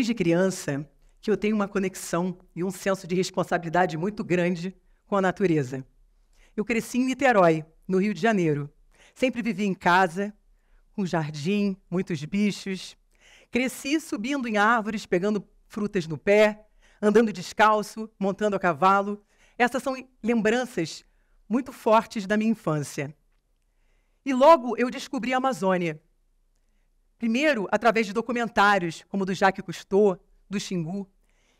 desde criança que eu tenho uma conexão e um senso de responsabilidade muito grande com a natureza. Eu cresci em Niterói, no Rio de Janeiro. Sempre vivi em casa, com jardim, muitos bichos. Cresci subindo em árvores, pegando frutas no pé, andando descalço, montando a cavalo. Essas são lembranças muito fortes da minha infância. E logo eu descobri a Amazônia. Primeiro, através de documentários, como do Jacques Cousteau, do Xingu.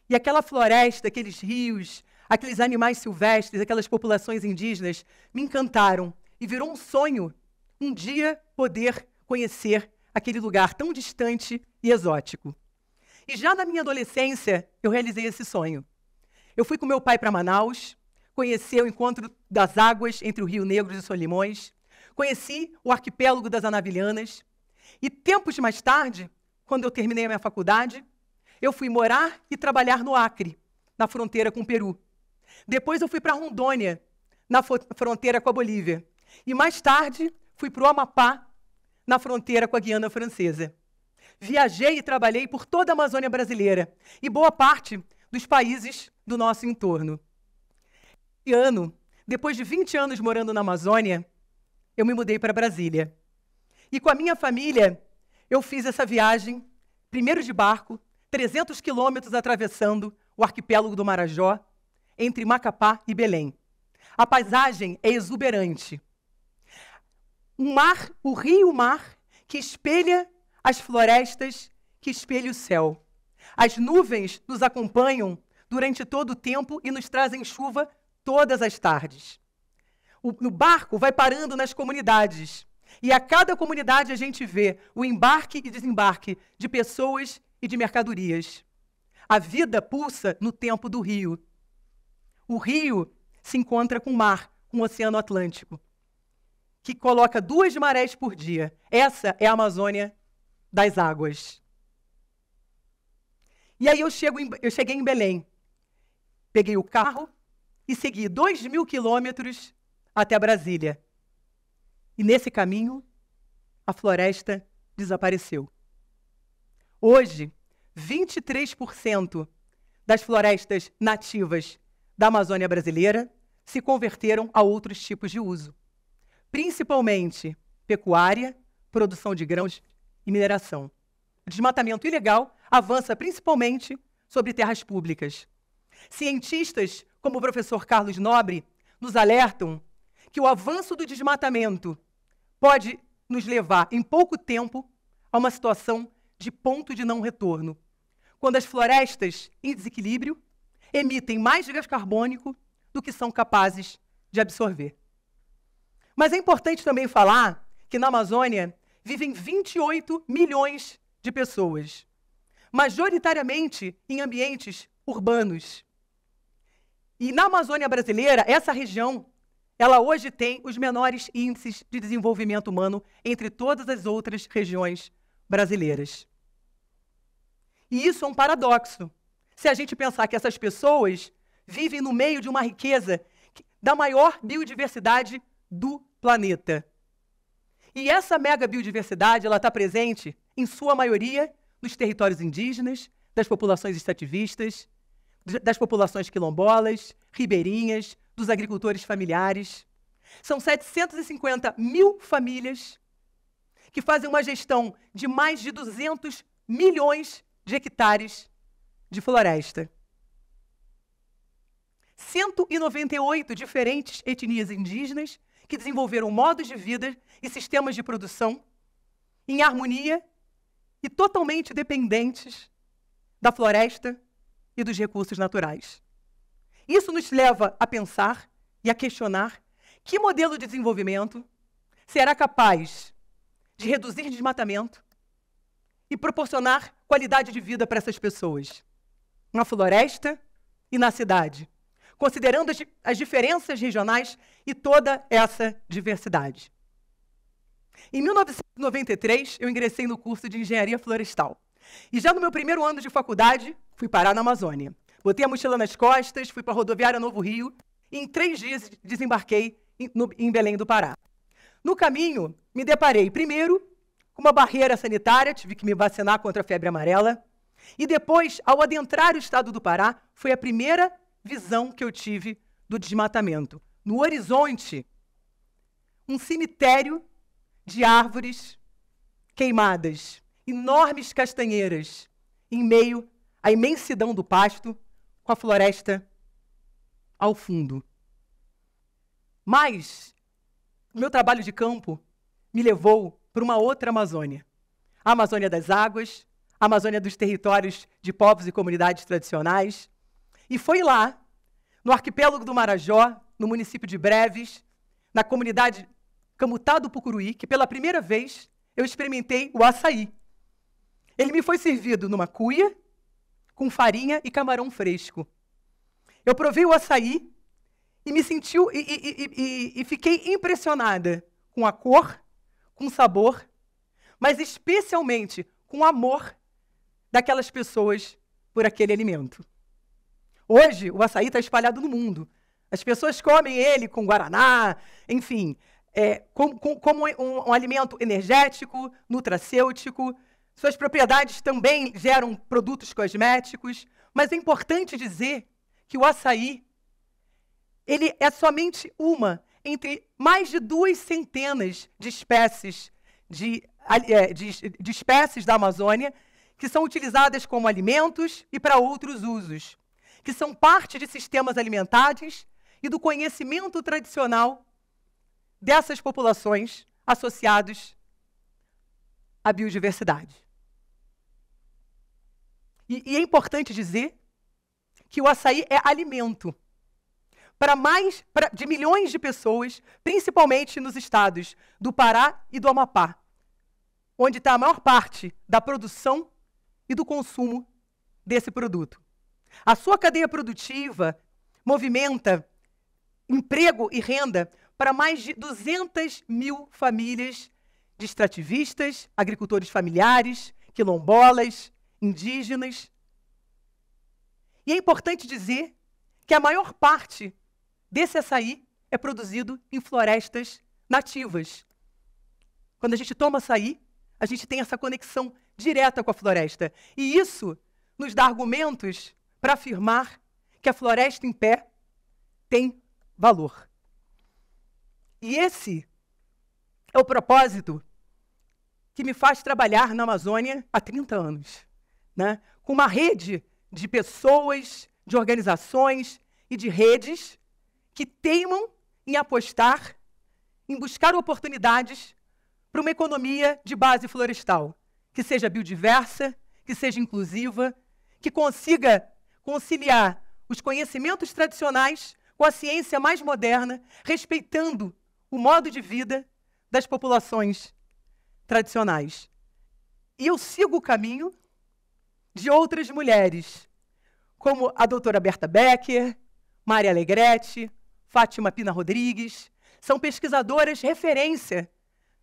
E aquela floresta, aqueles rios, aqueles animais silvestres, aquelas populações indígenas me encantaram e virou um sonho um dia poder conhecer aquele lugar tão distante e exótico. E já na minha adolescência, eu realizei esse sonho. Eu fui com meu pai para Manaus, conheci o encontro das águas entre o Rio Negro e os Solimões, conheci o arquipélago das Anavilhanas, e tempos mais tarde, quando eu terminei a minha faculdade, eu fui morar e trabalhar no Acre, na fronteira com o Peru. Depois eu fui para Rondônia, na fronteira com a Bolívia. E mais tarde fui para o Amapá, na fronteira com a Guiana Francesa. Viajei e trabalhei por toda a Amazônia brasileira e boa parte dos países do nosso entorno. E ano, depois de 20 anos morando na Amazônia, eu me mudei para Brasília. E com a minha família, eu fiz essa viagem, primeiro de barco, 300 quilômetros atravessando o arquipélago do Marajó, entre Macapá e Belém. A paisagem é exuberante. O mar, o rio mar, que espelha as florestas, que espelha o céu. As nuvens nos acompanham durante todo o tempo e nos trazem chuva todas as tardes. O, o barco vai parando nas comunidades e a cada comunidade a gente vê o embarque e desembarque de pessoas e de mercadorias. A vida pulsa no tempo do rio. O rio se encontra com o mar, com o Oceano Atlântico, que coloca duas marés por dia. Essa é a Amazônia das águas. E aí eu, chego em, eu cheguei em Belém, peguei o carro e segui dois mil quilômetros até Brasília e nesse caminho, a floresta desapareceu. Hoje, 23% das florestas nativas da Amazônia brasileira se converteram a outros tipos de uso, principalmente pecuária, produção de grãos e mineração. O desmatamento ilegal avança principalmente sobre terras públicas. Cientistas, como o professor Carlos Nobre, nos alertam que o avanço do desmatamento pode nos levar, em pouco tempo, a uma situação de ponto de não retorno, quando as florestas em desequilíbrio emitem mais gás carbônico do que são capazes de absorver. Mas é importante também falar que na Amazônia vivem 28 milhões de pessoas, majoritariamente em ambientes urbanos. E na Amazônia brasileira, essa região ela hoje tem os menores índices de desenvolvimento humano entre todas as outras regiões brasileiras. E isso é um paradoxo. Se a gente pensar que essas pessoas vivem no meio de uma riqueza da maior biodiversidade do planeta. E essa mega biodiversidade ela está presente, em sua maioria, nos territórios indígenas, das populações extrativistas, das populações quilombolas, ribeirinhas, dos agricultores familiares. São 750 mil famílias que fazem uma gestão de mais de 200 milhões de hectares de floresta. 198 diferentes etnias indígenas que desenvolveram modos de vida e sistemas de produção em harmonia e totalmente dependentes da floresta e dos recursos naturais. Isso nos leva a pensar e a questionar que modelo de desenvolvimento será capaz de reduzir desmatamento e proporcionar qualidade de vida para essas pessoas, na floresta e na cidade, considerando as, as diferenças regionais e toda essa diversidade. Em 1993, eu ingressei no curso de Engenharia Florestal. E já no meu primeiro ano de faculdade, fui parar na Amazônia. Botei a mochila nas costas, fui para a rodoviária Novo Rio e em três dias desembarquei em, em Belém do Pará. No caminho, me deparei primeiro com uma barreira sanitária, tive que me vacinar contra a febre amarela. E depois, ao adentrar o estado do Pará, foi a primeira visão que eu tive do desmatamento. No horizonte, um cemitério de árvores queimadas, enormes castanheiras, em meio à imensidão do pasto com a floresta ao fundo. Mas meu trabalho de campo me levou para uma outra Amazônia. A Amazônia das águas, a Amazônia dos territórios de povos e comunidades tradicionais. E foi lá, no arquipélago do Marajó, no município de Breves, na comunidade Camutá do Pucuruí, que pela primeira vez eu experimentei o açaí. Ele me foi servido numa cuia com farinha e camarão fresco. Eu provei o açaí e me sentiu e, e, e, e fiquei impressionada com a cor, com o sabor, mas especialmente com o amor daquelas pessoas por aquele alimento. Hoje, o açaí está espalhado no mundo. As pessoas comem ele com guaraná, enfim, é, como com, um, um, alimento energético, nutracêutico, suas propriedades também geram produtos cosméticos, mas é importante dizer que o açaí ele é somente uma entre mais de duas centenas de espécies de, é, de, de espécies da Amazônia que são utilizadas como alimentos e para outros usos, que são parte de sistemas alimentares e do conhecimento tradicional dessas populações associados à biodiversidade. E, e é importante dizer que o açaí é alimento para mais pra, de milhões de pessoas, principalmente nos estados do Pará e do Amapá, onde está a maior parte da produção e do consumo desse produto. A sua cadeia produtiva movimenta emprego e renda para mais de 200 mil famílias de extrativistas, agricultores familiares, quilombolas, indígenas. E é importante dizer que a maior parte desse açaí é produzido em florestas nativas. Quando a gente toma açaí, a gente tem essa conexão direta com a floresta. E isso nos dá argumentos para afirmar que a floresta em pé tem valor. E esse é o propósito que me faz trabalhar na Amazônia há 30 anos né, com uma rede de pessoas, de organizações e de redes que teimam em apostar, em buscar oportunidades para uma economia de base florestal, que seja biodiversa, que seja inclusiva, que consiga conciliar os conhecimentos tradicionais com a ciência mais moderna, respeitando o modo de vida das populações tradicionais. E eu sigo o caminho de outras mulheres, como a doutora Berta Becker, Maria Alegretti, Fátima Pina Rodrigues, são pesquisadoras referência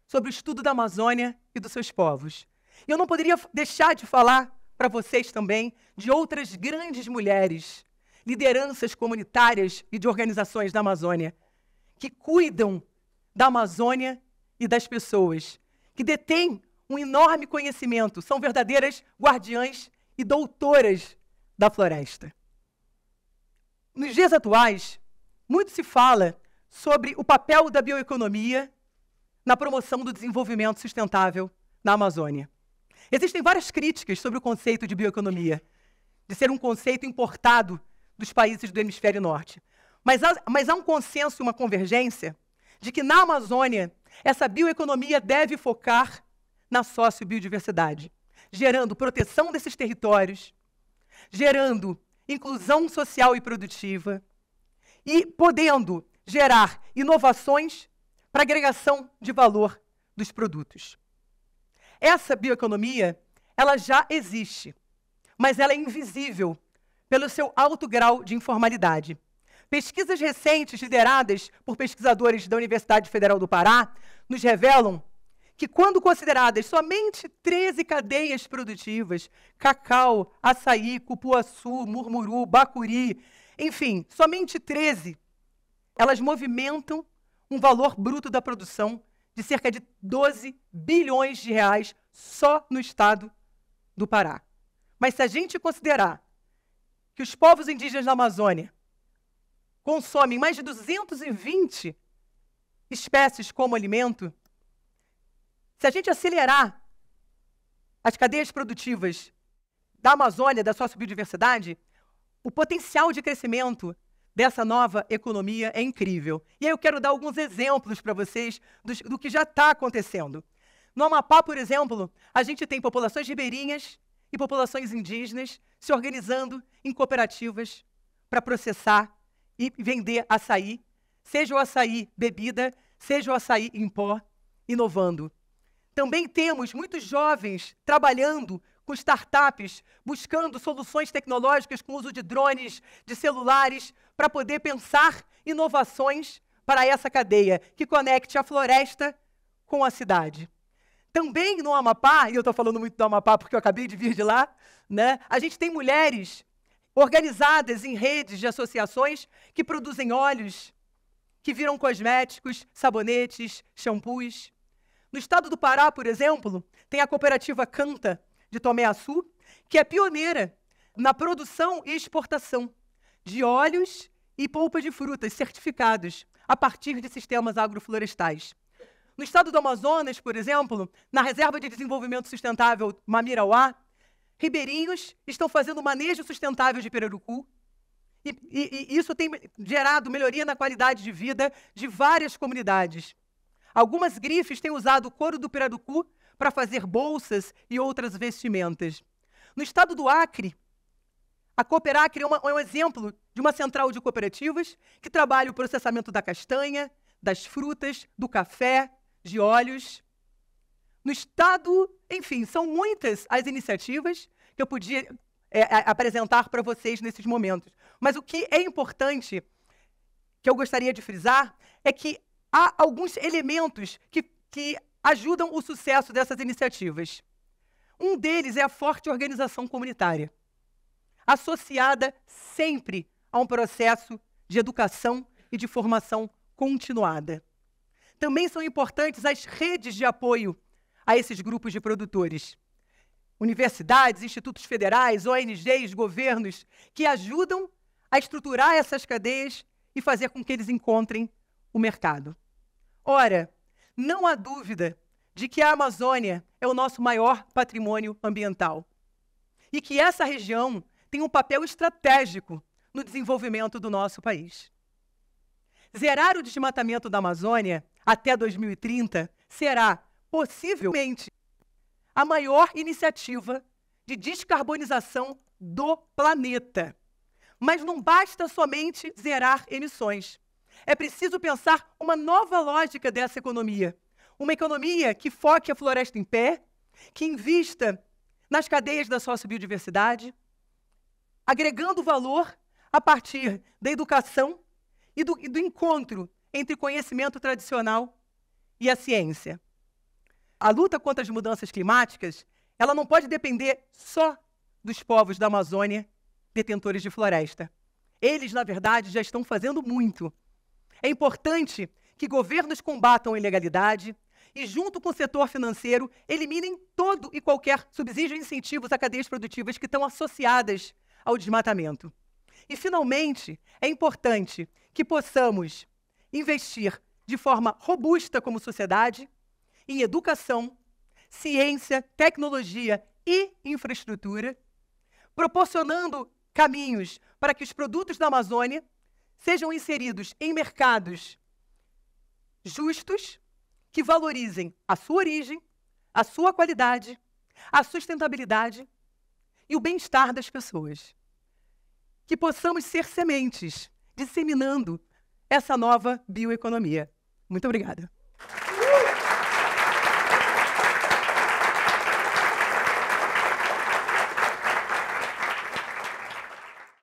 sobre o estudo da Amazônia e dos seus povos. E eu não poderia deixar de falar para vocês também de outras grandes mulheres, lideranças comunitárias e de organizações da Amazônia, que cuidam da Amazônia e das pessoas, que detêm um enorme conhecimento, são verdadeiras guardiães e doutoras da floresta. Nos dias atuais, muito se fala sobre o papel da bioeconomia na promoção do desenvolvimento sustentável na Amazônia. Existem várias críticas sobre o conceito de bioeconomia, de ser um conceito importado dos países do hemisfério norte. Mas há, mas há um consenso e uma convergência de que na Amazônia essa bioeconomia deve focar na sociobiodiversidade gerando proteção desses territórios, gerando inclusão social e produtiva e podendo gerar inovações para agregação de valor dos produtos. Essa bioeconomia, ela já existe, mas ela é invisível pelo seu alto grau de informalidade. Pesquisas recentes lideradas por pesquisadores da Universidade Federal do Pará nos revelam que, quando consideradas somente 13 cadeias produtivas, cacau, açaí, cupuaçu, murmuru, bacuri, enfim, somente 13, elas movimentam um valor bruto da produção de cerca de 12 bilhões de reais só no estado do Pará. Mas se a gente considerar que os povos indígenas da Amazônia consomem mais de 220 espécies como alimento, se a gente acelerar as cadeias produtivas da Amazônia, da sua biodiversidade, o potencial de crescimento dessa nova economia é incrível. E aí eu quero dar alguns exemplos para vocês do, do que já está acontecendo. No Amapá, por exemplo, a gente tem populações ribeirinhas e populações indígenas se organizando em cooperativas para processar e vender açaí, seja o açaí bebida, seja o açaí em pó, inovando. Também temos muitos jovens trabalhando com startups, buscando soluções tecnológicas com uso de drones, de celulares, para poder pensar inovações para essa cadeia que conecte a floresta com a cidade. Também no Amapá, e eu estou falando muito do Amapá porque eu acabei de vir de lá, né, a gente tem mulheres organizadas em redes de associações que produzem óleos, que viram cosméticos, sabonetes, shampoos. No estado do Pará, por exemplo, tem a cooperativa Canta de Tomé Açu, que é pioneira na produção e exportação de óleos e polpa de frutas certificados a partir de sistemas agroflorestais. No estado do Amazonas, por exemplo, na Reserva de Desenvolvimento Sustentável Mamirauá, ribeirinhos estão fazendo manejo sustentável de pirarucu. E, e, e isso tem gerado melhoria na qualidade de vida de várias comunidades. Algumas grifes têm usado o couro do pirarucu para fazer bolsas e outras vestimentas. No estado do Acre, a Cooperacre é, uma, é um exemplo de uma central de cooperativas que trabalha o processamento da castanha, das frutas, do café, de óleos. No Estado, enfim, são muitas as iniciativas que eu podia é, apresentar para vocês nesses momentos. Mas o que é importante, que eu gostaria de frisar, é que há alguns elementos que, que ajudam o sucesso dessas iniciativas. Um deles é a forte organização comunitária, associada sempre a um processo de educação e de formação continuada. Também são importantes as redes de apoio a esses grupos de produtores. Universidades, institutos federais, ONGs, governos, que ajudam a estruturar essas cadeias e fazer com que eles encontrem o mercado. Ora, não há dúvida de que a Amazônia é o nosso maior patrimônio ambiental e que essa região tem um papel estratégico no desenvolvimento do nosso país. Zerar o desmatamento da Amazônia até 2030 será, possivelmente, a maior iniciativa de descarbonização do planeta. Mas não basta somente zerar emissões. É preciso pensar uma nova lógica dessa economia. Uma economia que foque a floresta em pé, que invista nas cadeias da sociobiodiversidade, agregando valor a partir da educação e do, e do encontro entre conhecimento tradicional e a ciência. A luta contra as mudanças climáticas, ela não pode depender só dos povos da Amazônia, detentores de floresta. Eles, na verdade, já estão fazendo muito é importante que governos combatam a ilegalidade e, junto com o setor financeiro, eliminem todo e qualquer subsídio e incentivos a cadeias produtivas que estão associadas ao desmatamento. E, finalmente, é importante que possamos investir de forma robusta como sociedade em educação, ciência, tecnologia e infraestrutura, proporcionando caminhos para que os produtos da Amazônia sejam inseridos em mercados justos, que valorizem a sua origem, a sua qualidade, a sustentabilidade e o bem-estar das pessoas. Que possamos ser sementes disseminando essa nova bioeconomia. Muito obrigada.